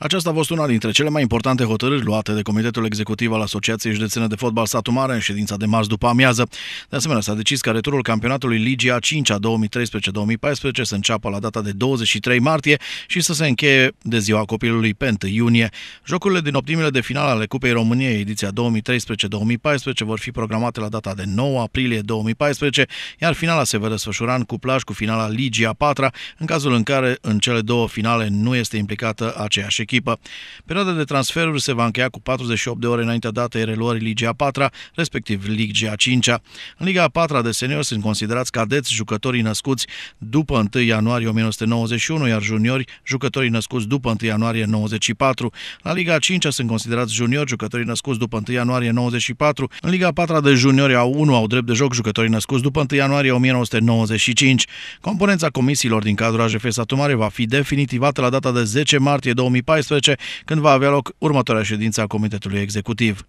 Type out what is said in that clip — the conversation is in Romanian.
Aceasta a fost una dintre cele mai importante hotărâri luate de Comitetul Executiv al Asociației Județene de Fotbal Satu Mare în ședința de marți după amiază. De asemenea, s-a decis ca returul campionatului Ligii A5 a 2013-2014 să înceapă la data de 23 martie și să se încheie de ziua copilului pe 1 iunie. Jocurile din optimile de final ale Cupei României, ediția 2013-2014, vor fi programate la data de 9 aprilie 2014, iar finala se va desfășura în cuplaj cu finala Ligii A4, în cazul în care în cele două finale nu este implicată aceeași echipă. Perioada de transferuri se va încheia cu 48 de ore înaintea datei reluării Ligii a 4 respectiv Ligia 5 -a. În Liga a 4 de seniori sunt considerați cadeți jucătorii născuți după 1 ianuarie 1991, iar juniori jucătorii născuți după 1 ianuarie 94. La Liga a 5 sunt considerați juniori jucătorii născuți după 1 ianuarie 94. În Liga a 4 de juniori au 1 au drept de joc jucătorii născuți după 1 ianuarie 1995. Componența comisiilor din cadrul AJF Satu Mare va fi definitivată la data de 10 martie 2014 2014, când va avea loc următoarea ședință a Comitetului Executiv.